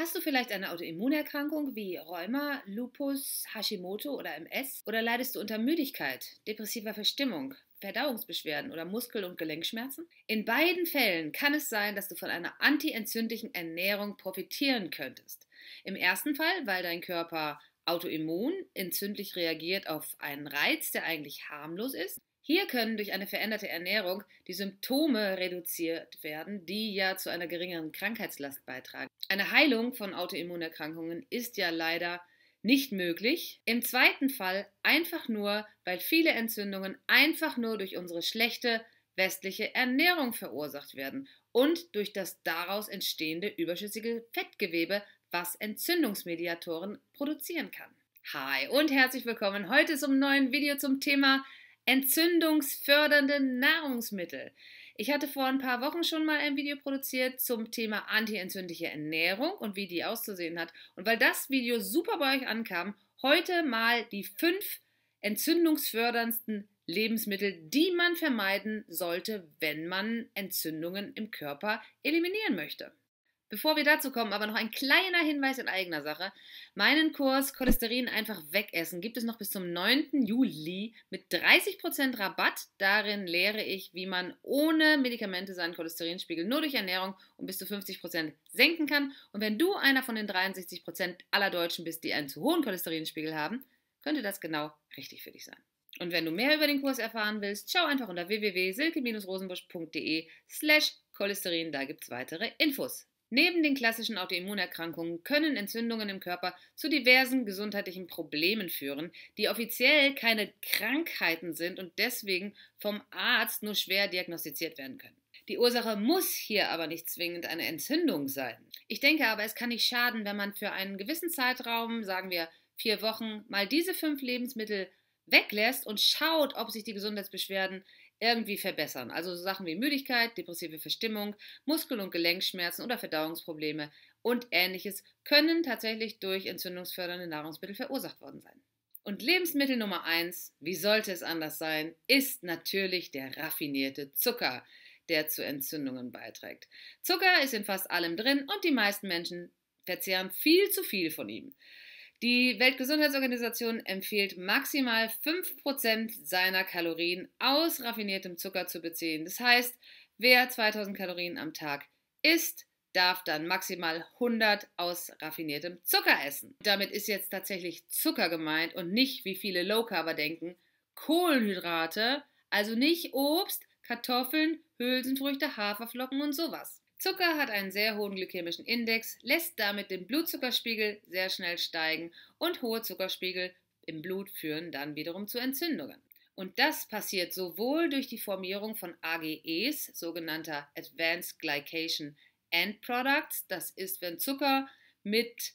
Hast du vielleicht eine Autoimmunerkrankung wie Rheuma, Lupus, Hashimoto oder MS? Oder leidest du unter Müdigkeit, depressiver Verstimmung, Verdauungsbeschwerden oder Muskel- und Gelenkschmerzen? In beiden Fällen kann es sein, dass du von einer antientzündlichen Ernährung profitieren könntest. Im ersten Fall, weil dein Körper autoimmun entzündlich reagiert auf einen Reiz, der eigentlich harmlos ist. Hier können durch eine veränderte Ernährung die Symptome reduziert werden, die ja zu einer geringeren Krankheitslast beitragen. Eine Heilung von Autoimmunerkrankungen ist ja leider nicht möglich. Im zweiten Fall einfach nur, weil viele Entzündungen einfach nur durch unsere schlechte westliche Ernährung verursacht werden und durch das daraus entstehende überschüssige Fettgewebe, was Entzündungsmediatoren produzieren kann. Hi und herzlich willkommen. Heute zum neuen Video zum Thema entzündungsfördernde Nahrungsmittel. Ich hatte vor ein paar Wochen schon mal ein Video produziert zum Thema antientzündliche Ernährung und wie die auszusehen hat. Und weil das Video super bei euch ankam, heute mal die fünf entzündungsförderndsten Lebensmittel, die man vermeiden sollte, wenn man Entzündungen im Körper eliminieren möchte. Bevor wir dazu kommen, aber noch ein kleiner Hinweis in eigener Sache. Meinen Kurs Cholesterin einfach wegessen gibt es noch bis zum 9. Juli mit 30% Rabatt. Darin lehre ich, wie man ohne Medikamente seinen Cholesterinspiegel nur durch Ernährung um bis zu 50% senken kann. Und wenn du einer von den 63% aller Deutschen bist, die einen zu hohen Cholesterinspiegel haben, könnte das genau richtig für dich sein. Und wenn du mehr über den Kurs erfahren willst, schau einfach unter www.silke-rosenbusch.de slash Cholesterin, da gibt es weitere Infos. Neben den klassischen Autoimmunerkrankungen können Entzündungen im Körper zu diversen gesundheitlichen Problemen führen, die offiziell keine Krankheiten sind und deswegen vom Arzt nur schwer diagnostiziert werden können. Die Ursache muss hier aber nicht zwingend eine Entzündung sein. Ich denke aber, es kann nicht schaden, wenn man für einen gewissen Zeitraum, sagen wir vier Wochen, mal diese fünf Lebensmittel weglässt und schaut, ob sich die Gesundheitsbeschwerden irgendwie verbessern. Also so Sachen wie Müdigkeit, depressive Verstimmung, Muskel- und Gelenkschmerzen oder Verdauungsprobleme und ähnliches können tatsächlich durch entzündungsfördernde Nahrungsmittel verursacht worden sein. Und Lebensmittel Nummer eins, wie sollte es anders sein, ist natürlich der raffinierte Zucker, der zu Entzündungen beiträgt. Zucker ist in fast allem drin und die meisten Menschen verzehren viel zu viel von ihm. Die Weltgesundheitsorganisation empfiehlt maximal 5% seiner Kalorien aus raffiniertem Zucker zu beziehen. Das heißt, wer 2000 Kalorien am Tag isst, darf dann maximal 100 aus raffiniertem Zucker essen. Damit ist jetzt tatsächlich Zucker gemeint und nicht, wie viele Low-Carber denken, Kohlenhydrate, also nicht Obst, Kartoffeln, Hülsenfrüchte, Haferflocken und sowas. Zucker hat einen sehr hohen glykämischen Index, lässt damit den Blutzuckerspiegel sehr schnell steigen und hohe Zuckerspiegel im Blut führen dann wiederum zu Entzündungen. Und das passiert sowohl durch die Formierung von AGEs, sogenannter Advanced Glycation End Products, das ist, wenn Zucker mit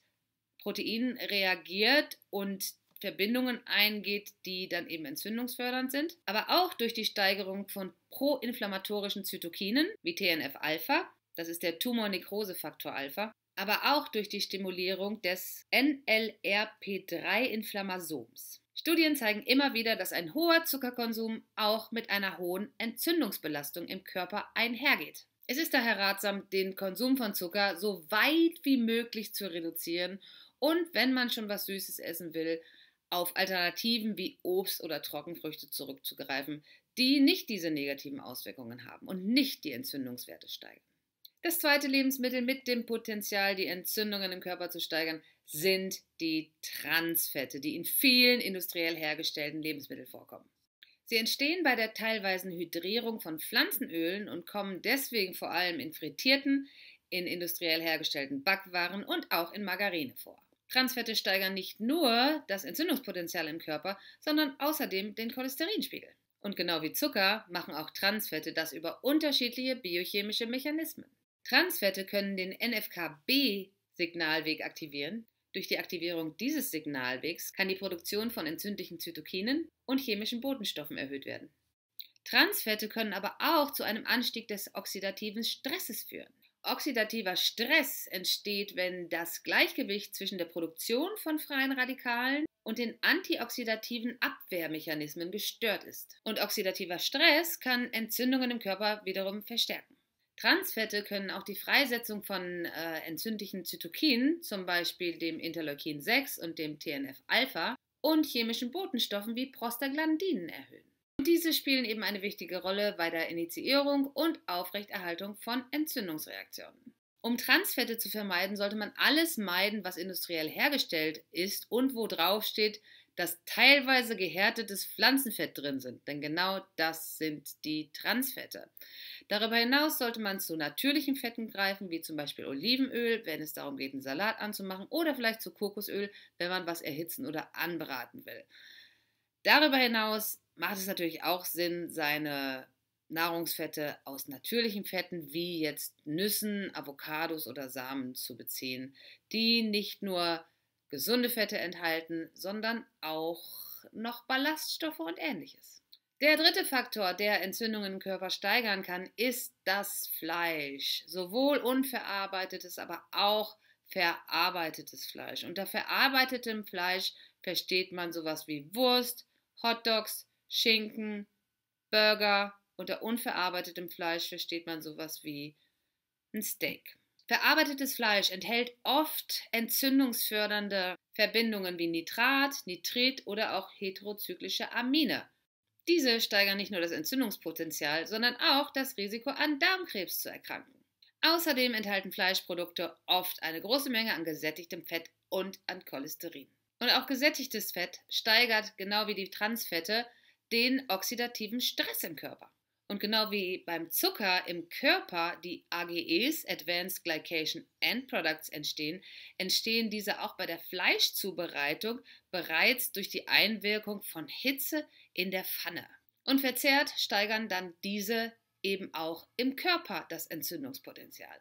Proteinen reagiert und Verbindungen eingeht, die dann eben entzündungsfördernd sind, aber auch durch die Steigerung von proinflammatorischen Zytokinen wie TNF-Alpha das ist der Tumor-Nekrose-Faktor Alpha, aber auch durch die Stimulierung des NLRP3-Inflammasoms. Studien zeigen immer wieder, dass ein hoher Zuckerkonsum auch mit einer hohen Entzündungsbelastung im Körper einhergeht. Es ist daher ratsam, den Konsum von Zucker so weit wie möglich zu reduzieren und wenn man schon was Süßes essen will, auf Alternativen wie Obst oder Trockenfrüchte zurückzugreifen, die nicht diese negativen Auswirkungen haben und nicht die Entzündungswerte steigern. Das zweite Lebensmittel mit dem Potenzial, die Entzündungen im Körper zu steigern, sind die Transfette, die in vielen industriell hergestellten Lebensmitteln vorkommen. Sie entstehen bei der teilweisen Hydrierung von Pflanzenölen und kommen deswegen vor allem in frittierten, in industriell hergestellten Backwaren und auch in Margarine vor. Transfette steigern nicht nur das Entzündungspotenzial im Körper, sondern außerdem den Cholesterinspiegel. Und genau wie Zucker machen auch Transfette das über unterschiedliche biochemische Mechanismen. Transfette können den NFKB-Signalweg aktivieren. Durch die Aktivierung dieses Signalwegs kann die Produktion von entzündlichen Zytokinen und chemischen Botenstoffen erhöht werden. Transfette können aber auch zu einem Anstieg des oxidativen Stresses führen. Oxidativer Stress entsteht, wenn das Gleichgewicht zwischen der Produktion von freien Radikalen und den antioxidativen Abwehrmechanismen gestört ist. Und oxidativer Stress kann Entzündungen im Körper wiederum verstärken. Transfette können auch die Freisetzung von äh, entzündlichen Zytokinen, zum Beispiel dem Interleukin 6 und dem TNF-Alpha, und chemischen Botenstoffen wie Prostaglandinen erhöhen. Und diese spielen eben eine wichtige Rolle bei der Initiierung und Aufrechterhaltung von Entzündungsreaktionen. Um Transfette zu vermeiden, sollte man alles meiden, was industriell hergestellt ist und wo draufsteht, dass teilweise gehärtetes Pflanzenfett drin sind. Denn genau das sind die Transfette. Darüber hinaus sollte man zu natürlichen Fetten greifen, wie zum Beispiel Olivenöl, wenn es darum geht, einen Salat anzumachen, oder vielleicht zu Kokosöl, wenn man was erhitzen oder anbraten will. Darüber hinaus macht es natürlich auch Sinn, seine Nahrungsfette aus natürlichen Fetten wie jetzt Nüssen, Avocados oder Samen zu beziehen, die nicht nur gesunde Fette enthalten, sondern auch noch Ballaststoffe und ähnliches. Der dritte Faktor, der Entzündungen im Körper steigern kann, ist das Fleisch. Sowohl unverarbeitetes, aber auch verarbeitetes Fleisch. Unter verarbeitetem Fleisch versteht man sowas wie Wurst, Hotdogs, Schinken, Burger. Unter unverarbeitetem Fleisch versteht man sowas wie ein Steak. Verarbeitetes Fleisch enthält oft entzündungsfördernde Verbindungen wie Nitrat, Nitrit oder auch heterozyklische Amine. Diese steigern nicht nur das Entzündungspotenzial, sondern auch das Risiko an Darmkrebs zu erkranken. Außerdem enthalten Fleischprodukte oft eine große Menge an gesättigtem Fett und an Cholesterin. Und auch gesättigtes Fett steigert, genau wie die Transfette, den oxidativen Stress im Körper. Und genau wie beim Zucker im Körper die AGEs, Advanced Glycation End Products, entstehen, entstehen diese auch bei der Fleischzubereitung bereits durch die Einwirkung von Hitze, in der Pfanne. Und verzehrt steigern dann diese eben auch im Körper das Entzündungspotenzial.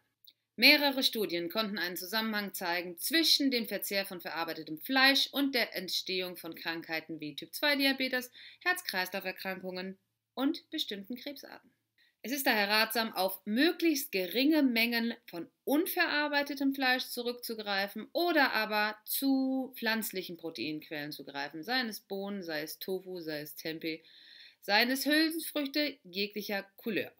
Mehrere Studien konnten einen Zusammenhang zeigen zwischen dem Verzehr von verarbeitetem Fleisch und der Entstehung von Krankheiten wie Typ-2-Diabetes, Herz-Kreislauf-Erkrankungen und bestimmten Krebsarten. Es ist daher ratsam, auf möglichst geringe Mengen von unverarbeitetem Fleisch zurückzugreifen oder aber zu pflanzlichen Proteinquellen zu greifen, seien es Bohnen, sei es Tofu, sei es Tempeh, seien es Hülsenfrüchte jeglicher Couleur.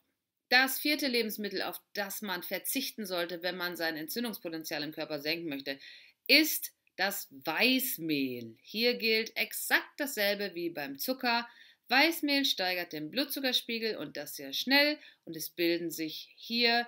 Das vierte Lebensmittel, auf das man verzichten sollte, wenn man sein Entzündungspotenzial im Körper senken möchte, ist das Weißmehl. Hier gilt exakt dasselbe wie beim Zucker. Weißmehl steigert den Blutzuckerspiegel und das sehr schnell und es bilden sich hier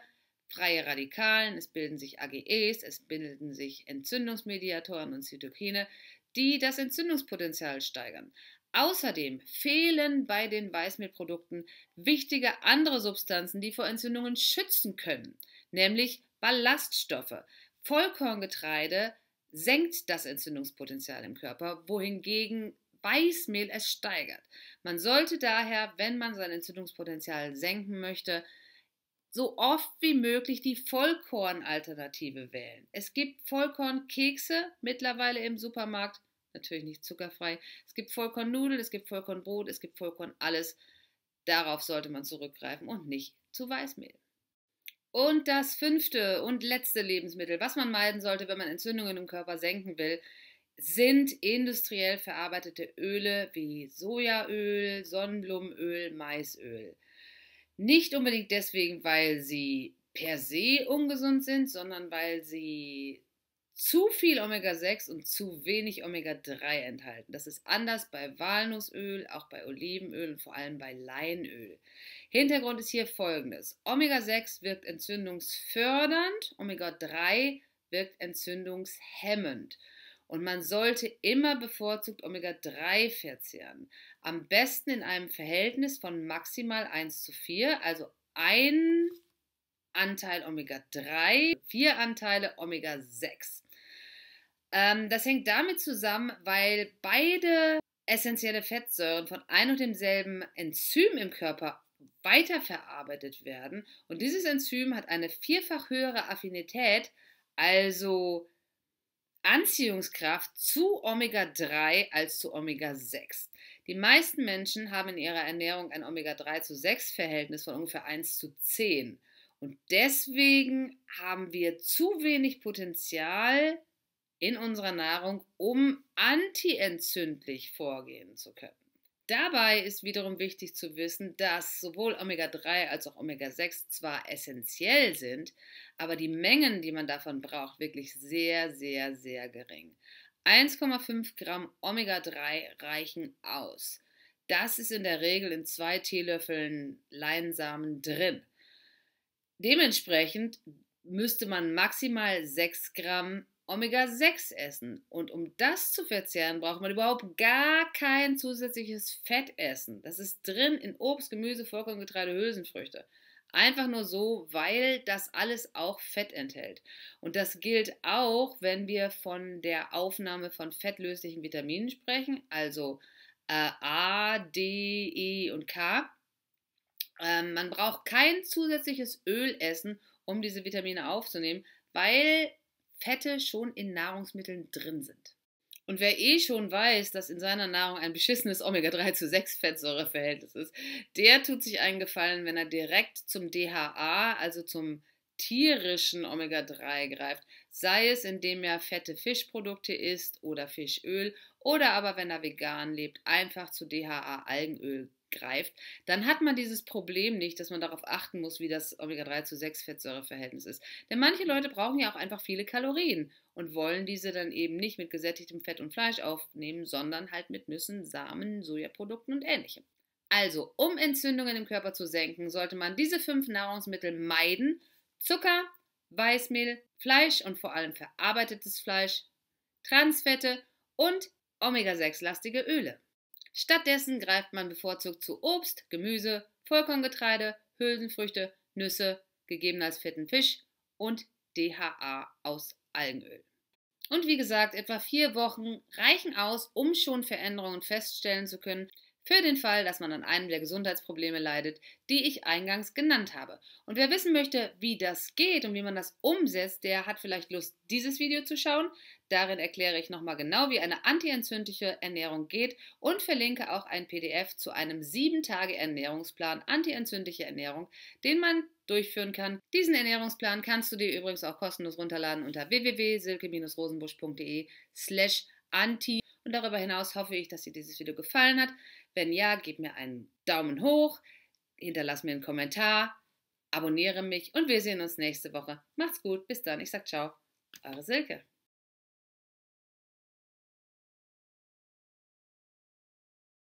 freie Radikalen, es bilden sich AGEs, es bilden sich Entzündungsmediatoren und Zytokine, die das Entzündungspotenzial steigern. Außerdem fehlen bei den Weißmehlprodukten wichtige andere Substanzen, die vor Entzündungen schützen können, nämlich Ballaststoffe. Vollkorngetreide senkt das Entzündungspotenzial im Körper, wohingegen Weißmehl es steigert. Man sollte daher, wenn man sein Entzündungspotenzial senken möchte, so oft wie möglich die Vollkornalternative wählen. Es gibt Vollkornkekse mittlerweile im Supermarkt, natürlich nicht zuckerfrei. Es gibt Vollkornnudeln, es gibt Vollkornbrot, es gibt Vollkorn alles. Darauf sollte man zurückgreifen und nicht zu Weißmehl. Und das fünfte und letzte Lebensmittel, was man meiden sollte, wenn man Entzündungen im Körper senken will, sind industriell verarbeitete Öle wie Sojaöl, Sonnenblumenöl, Maisöl. Nicht unbedingt deswegen, weil sie per se ungesund sind, sondern weil sie zu viel Omega-6 und zu wenig Omega-3 enthalten. Das ist anders bei Walnussöl, auch bei Olivenöl und vor allem bei Leinöl. Hintergrund ist hier folgendes. Omega-6 wirkt entzündungsfördernd, Omega-3 wirkt entzündungshemmend. Und man sollte immer bevorzugt Omega-3 verzehren. Am besten in einem Verhältnis von maximal 1 zu 4, also ein Anteil Omega-3, vier Anteile Omega-6. Ähm, das hängt damit zusammen, weil beide essentielle Fettsäuren von einem und demselben Enzym im Körper weiterverarbeitet werden. Und dieses Enzym hat eine vierfach höhere Affinität, also Anziehungskraft zu Omega-3 als zu Omega-6. Die meisten Menschen haben in ihrer Ernährung ein Omega-3 zu 6 Verhältnis von ungefähr 1 zu 10. Und deswegen haben wir zu wenig Potenzial in unserer Nahrung, um antientzündlich vorgehen zu können. Dabei ist wiederum wichtig zu wissen, dass sowohl Omega-3 als auch Omega-6 zwar essentiell sind, aber die Mengen, die man davon braucht, wirklich sehr, sehr, sehr gering. 1,5 Gramm Omega-3 reichen aus. Das ist in der Regel in zwei Teelöffeln Leinsamen drin. Dementsprechend müsste man maximal 6 Gramm Omega-6 essen. Und um das zu verzehren, braucht man überhaupt gar kein zusätzliches Fett essen. Das ist drin in Obst, Gemüse, Vollkorngetreide, Hülsenfrüchte. Einfach nur so, weil das alles auch Fett enthält. Und das gilt auch, wenn wir von der Aufnahme von fettlöslichen Vitaminen sprechen, also äh, A, D, E und K. Ähm, man braucht kein zusätzliches Öl essen, um diese Vitamine aufzunehmen, weil Fette schon in Nahrungsmitteln drin sind. Und wer eh schon weiß, dass in seiner Nahrung ein beschissenes Omega-3 zu 6 Fettsäureverhältnis ist, der tut sich einen Gefallen, wenn er direkt zum DHA, also zum tierischen Omega-3 greift, sei es indem er fette Fischprodukte isst oder Fischöl oder aber wenn er vegan lebt, einfach zu DHA Algenöl greift, dann hat man dieses Problem nicht, dass man darauf achten muss, wie das Omega-3 zu 6 Fettsäureverhältnis ist. Denn manche Leute brauchen ja auch einfach viele Kalorien und wollen diese dann eben nicht mit gesättigtem Fett und Fleisch aufnehmen, sondern halt mit Nüssen, Samen, Sojaprodukten und ähnlichem. Also, um Entzündungen im Körper zu senken, sollte man diese fünf Nahrungsmittel meiden: Zucker, Weißmehl, Fleisch und vor allem verarbeitetes Fleisch, Transfette und Omega-6-lastige Öle. Stattdessen greift man bevorzugt zu Obst, Gemüse, Vollkorngetreide, Hülsenfrüchte, Nüsse, gegebenenfalls fetten Fisch und DHA aus Algenöl. Und wie gesagt, etwa vier Wochen reichen aus, um schon Veränderungen feststellen zu können, für den Fall, dass man an einem der Gesundheitsprobleme leidet, die ich eingangs genannt habe. Und wer wissen möchte, wie das geht und wie man das umsetzt, der hat vielleicht Lust, dieses Video zu schauen. Darin erkläre ich nochmal genau, wie eine antientzündliche Ernährung geht und verlinke auch ein PDF zu einem 7-Tage-Ernährungsplan antientzündliche Ernährung, den man durchführen kann. Diesen Ernährungsplan kannst du dir übrigens auch kostenlos runterladen unter www.silke-rosenbusch.de slash anti und darüber hinaus hoffe ich, dass dir dieses Video gefallen hat. Wenn ja, gib mir einen Daumen hoch, hinterlass mir einen Kommentar, abonniere mich und wir sehen uns nächste Woche. Macht's gut, bis dann. Ich sag ciao, eure Silke.